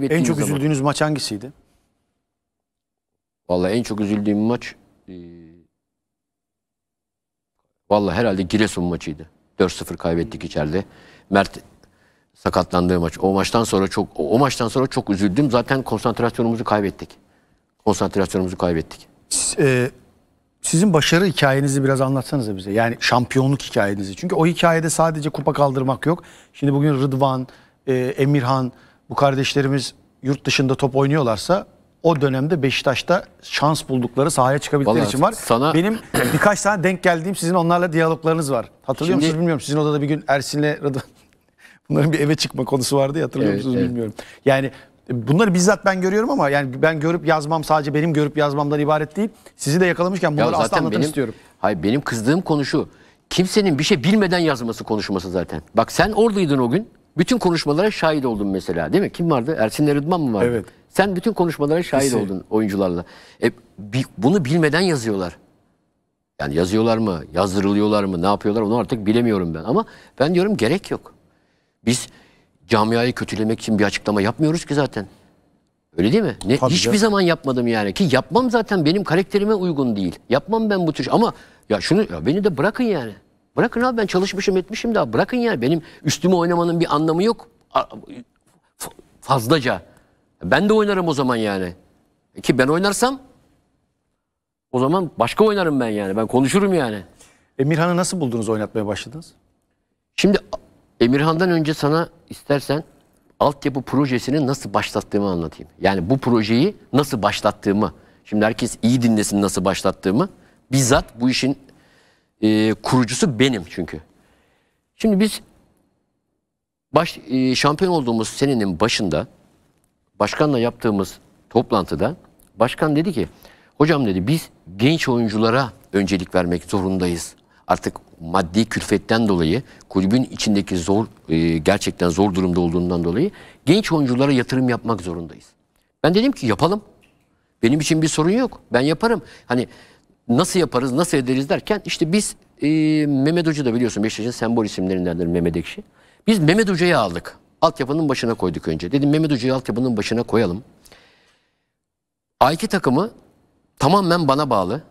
En çok zaman. üzüldüğünüz maç hangisiydi? Vallahi en çok üzüldüğüm maç e, vallahi herhalde Giresun maçıydı. 4-0 kaybettik içeride. Mert sakatlandığı maç. O maçtan sonra çok o, o maçtan sonra çok üzüldüm. Zaten konsantrasyonumuzu kaybettik. Konsantrasyonumuzu kaybettik. Siz, e, sizin başarı hikayenizi biraz anlatsanıza bize. Yani şampiyonluk hikayenizi. Çünkü o hikayede sadece kupa kaldırmak yok. Şimdi bugün Rıdvan, e, Emirhan bu kardeşlerimiz yurt dışında top oynuyorlarsa o dönemde Beşiktaş'ta şans buldukları sahaya çıkabildikleri için var. Sana... Benim birkaç tane denk geldiğim sizin onlarla diyaloglarınız var. Hatırlıyor Şimdi... musunuz bilmiyorum. Sizin odada bir gün Ersin'le Rıdvan bunların bir eve çıkma konusu vardı ya hatırlıyor evet, musunuz evet. bilmiyorum. Yani e, bunları bizzat ben görüyorum ama yani ben görüp yazmam sadece benim görüp yazmamdan ibaret değil. Sizi de yakalamışken bunları ya aslında anlatın istiyorum. Hayır benim kızdığım konu şu. Kimsenin bir şey bilmeden yazması konuşması zaten. Bak sen oradaydın o gün. Bütün konuşmalara şahit oldun mesela değil mi? Kim vardı? Ersin Rıdman mı vardı? Evet. Sen bütün konuşmalara şahit İkisi. oldun oyuncularla. E, bunu bilmeden yazıyorlar. Yani yazıyorlar mı? Yazdırılıyorlar mı? Ne yapıyorlar? Onu artık bilemiyorum ben. Ama ben diyorum gerek yok. Biz camiayı kötülemek için bir açıklama yapmıyoruz ki zaten. Öyle değil mi? Ne, hiçbir zaman yapmadım yani. Ki yapmam zaten benim karakterime uygun değil. Yapmam ben bu tür. Şey- Ama ya şunu ya beni de bırakın yani. Bırakın abi ben çalışmışım etmişim daha bırakın ya benim üstüme oynamanın bir anlamı yok fazlaca. Ben de oynarım o zaman yani. Ki ben oynarsam o zaman başka oynarım ben yani. Ben konuşurum yani. Emirhan'ı nasıl buldunuz oynatmaya başladınız? Şimdi Emirhan'dan önce sana istersen altyapı projesini nasıl başlattığımı anlatayım. Yani bu projeyi nasıl başlattığımı. Şimdi herkes iyi dinlesin nasıl başlattığımı. Bizzat bu işin e, kurucusu benim çünkü. Şimdi biz baş, e, şampiyon olduğumuz senenin başında başkanla yaptığımız toplantıda başkan dedi ki hocam dedi biz genç oyunculara öncelik vermek zorundayız. Artık maddi külfetten dolayı kulübün içindeki zor e, gerçekten zor durumda olduğundan dolayı genç oyunculara yatırım yapmak zorundayız. Ben dedim ki yapalım. Benim için bir sorun yok. Ben yaparım. Hani nasıl yaparız, nasıl ederiz derken işte biz e, Mehmet Hoca da biliyorsun Beşiktaş'ın sembol isimlerindendir Mehmet Ekşi. Biz Mehmet Hoca'yı aldık. Altyapının başına koyduk önce. Dedim Mehmet Hoca'yı altyapının başına koyalım. A2 takımı tamamen bana bağlı.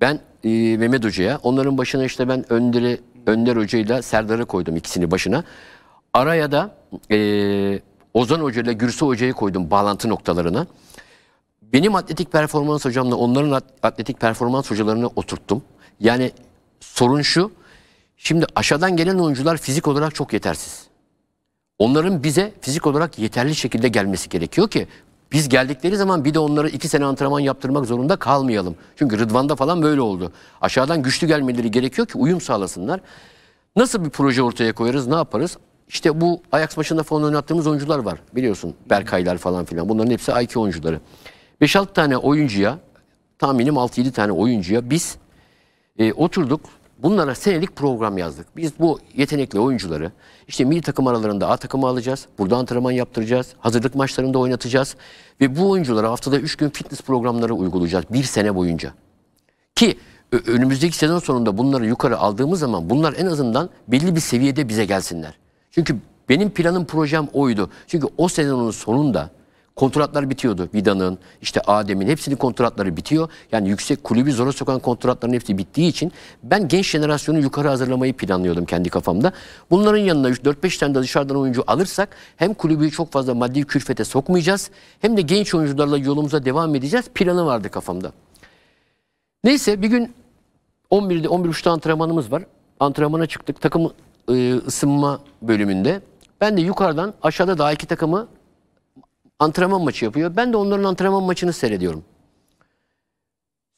Ben e, Mehmet Hoca'ya, onların başına işte ben Önder'i, Önder Hoca'yla Serdar'ı koydum ikisini başına. Araya da e, Ozan Hoca ile Gürsu Hoca'yı koydum bağlantı noktalarına. Benim atletik performans hocamla onların atletik performans hocalarını oturttum. Yani sorun şu. Şimdi aşağıdan gelen oyuncular fizik olarak çok yetersiz. Onların bize fizik olarak yeterli şekilde gelmesi gerekiyor ki biz geldikleri zaman bir de onları iki sene antrenman yaptırmak zorunda kalmayalım. Çünkü Rıdvan'da falan böyle oldu. Aşağıdan güçlü gelmeleri gerekiyor ki uyum sağlasınlar. Nasıl bir proje ortaya koyarız, ne yaparız? İşte bu Ajax maçında falan oynattığımız oyuncular var. Biliyorsun Berkaylar falan filan. Bunların hepsi IQ oyuncuları. 5-6 tane oyuncuya tahminim 6-7 tane oyuncuya biz e, oturduk. Bunlara senelik program yazdık. Biz bu yetenekli oyuncuları işte milli takım aralarında A takımı alacağız. Burada antrenman yaptıracağız. Hazırlık maçlarında oynatacağız. Ve bu oyunculara haftada 3 gün fitness programları uygulayacağız. Bir sene boyunca. Ki önümüzdeki sezon sonunda bunları yukarı aldığımız zaman bunlar en azından belli bir seviyede bize gelsinler. Çünkü benim planım projem oydu. Çünkü o sezonun sonunda kontratlar bitiyordu. Vida'nın, işte Adem'in hepsinin kontratları bitiyor. Yani yüksek kulübü zora sokan kontratların hepsi bittiği için ben genç jenerasyonu yukarı hazırlamayı planlıyordum kendi kafamda. Bunların yanına 4-5 tane de dışarıdan oyuncu alırsak hem kulübü çok fazla maddi külfete sokmayacağız hem de genç oyuncularla yolumuza devam edeceğiz. Planı vardı kafamda. Neyse bir gün 11'de 11.30'da antrenmanımız var. Antrenmana çıktık. Takım ıı, ısınma bölümünde. Ben de yukarıdan aşağıda daha iki takımı antrenman maçı yapıyor. Ben de onların antrenman maçını seyrediyorum.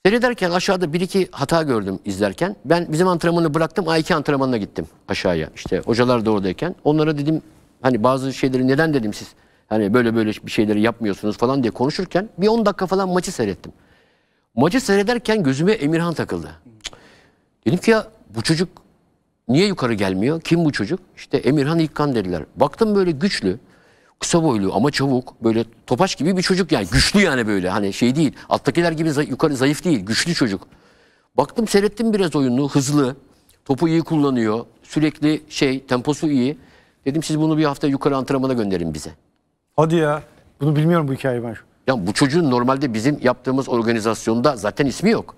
Seyrederken aşağıda bir iki hata gördüm izlerken. Ben bizim antrenmanı bıraktım A2 antrenmanına gittim aşağıya. İşte hocalar da oradayken. Onlara dedim hani bazı şeyleri neden dedim siz hani böyle böyle bir şeyleri yapmıyorsunuz falan diye konuşurken bir 10 dakika falan maçı seyrettim. Maçı seyrederken gözüme Emirhan takıldı. Dedim ki ya bu çocuk niye yukarı gelmiyor? Kim bu çocuk? İşte Emirhan İlkan dediler. Baktım böyle güçlü kısa boylu ama çabuk böyle topaç gibi bir çocuk yani güçlü yani böyle hani şey değil alttakiler gibi zayıf, yukarı zayıf değil güçlü çocuk. Baktım seyrettim biraz oyununu hızlı topu iyi kullanıyor sürekli şey temposu iyi dedim siz bunu bir hafta yukarı antrenmana gönderin bize. Hadi ya bunu bilmiyorum bu hikayeyi ben. Ya bu çocuğun normalde bizim yaptığımız organizasyonda zaten ismi yok.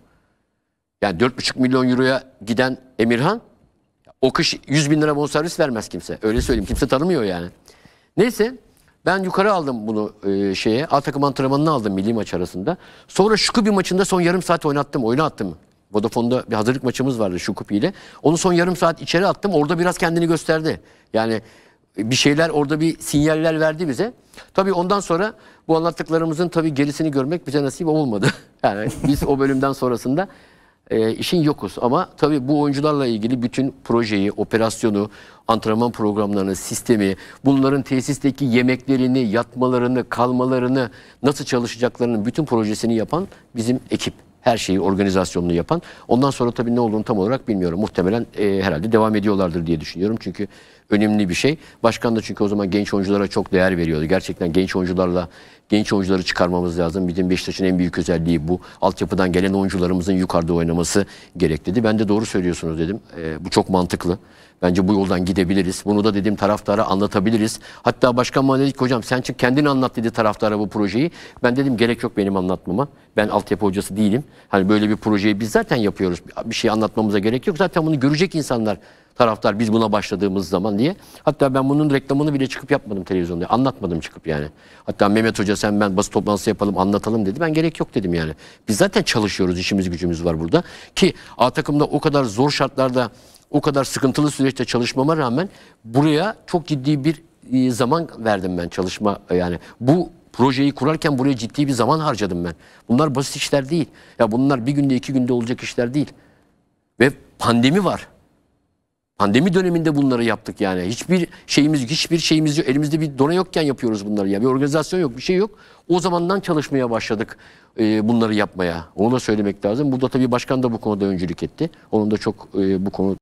Yani 4,5 milyon euroya giden Emirhan o kış 100 bin lira bonservis vermez kimse. Öyle söyleyeyim kimse tanımıyor yani. Neyse ben yukarı aldım bunu e, şeye. A takım antrenmanını aldım milli maç arasında. Sonra bir maçında son yarım saat oynattım. Oyuna attım. Vodafone'da bir hazırlık maçımız vardı Şukubi ile. Onu son yarım saat içeri attım. Orada biraz kendini gösterdi. Yani e, bir şeyler orada bir sinyaller verdi bize. Tabii ondan sonra bu anlattıklarımızın tabii gerisini görmek bize nasip olmadı. Yani biz o bölümden sonrasında e, işin yokuz. Ama tabii bu oyuncularla ilgili bütün projeyi, operasyonu, antrenman programlarını, sistemi, bunların tesisteki yemeklerini, yatmalarını, kalmalarını, nasıl çalışacaklarının bütün projesini yapan bizim ekip. Her şeyi, organizasyonunu yapan. Ondan sonra tabii ne olduğunu tam olarak bilmiyorum. Muhtemelen e, herhalde devam ediyorlardır diye düşünüyorum. Çünkü önemli bir şey. Başkan da çünkü o zaman genç oyunculara çok değer veriyordu. Gerçekten genç oyuncularla genç oyuncuları çıkarmamız lazım. Bizim Beşiktaş'ın en büyük özelliği bu. Altyapıdan gelen oyuncularımızın yukarıda oynaması gerek dedi. Ben de doğru söylüyorsunuz dedim. E, bu çok mantıklı. Bence bu yoldan gidebiliriz. Bunu da dediğim taraftara anlatabiliriz. Hatta başkan bana dedi ki hocam sen çık kendini anlat dedi taraftara bu projeyi. Ben dedim gerek yok benim anlatmama. Ben altyapı hocası değilim. Hani böyle bir projeyi biz zaten yapıyoruz. Bir şey anlatmamıza gerek yok. Zaten bunu görecek insanlar taraftar biz buna başladığımız zaman diye. Hatta ben bunun reklamını bile çıkıp yapmadım televizyonda. Anlatmadım çıkıp yani. Hatta Mehmet Hoca sen ben basın toplantısı yapalım anlatalım dedi. Ben gerek yok dedim yani. Biz zaten çalışıyoruz işimiz gücümüz var burada. Ki A takımda o kadar zor şartlarda o kadar sıkıntılı süreçte çalışmama rağmen buraya çok ciddi bir e, zaman verdim ben çalışma e, yani bu projeyi kurarken buraya ciddi bir zaman harcadım ben. Bunlar basit işler değil. Ya bunlar bir günde iki günde olacak işler değil. Ve pandemi var. Pandemi döneminde bunları yaptık yani. Hiçbir şeyimiz hiçbir şeyimiz yok. Elimizde bir dona yokken yapıyoruz bunları. ya bir organizasyon yok, bir şey yok. O zamandan çalışmaya başladık e, bunları yapmaya. Onu da söylemek lazım. Burada tabii başkan da bu konuda öncülük etti. Onun da çok bu konu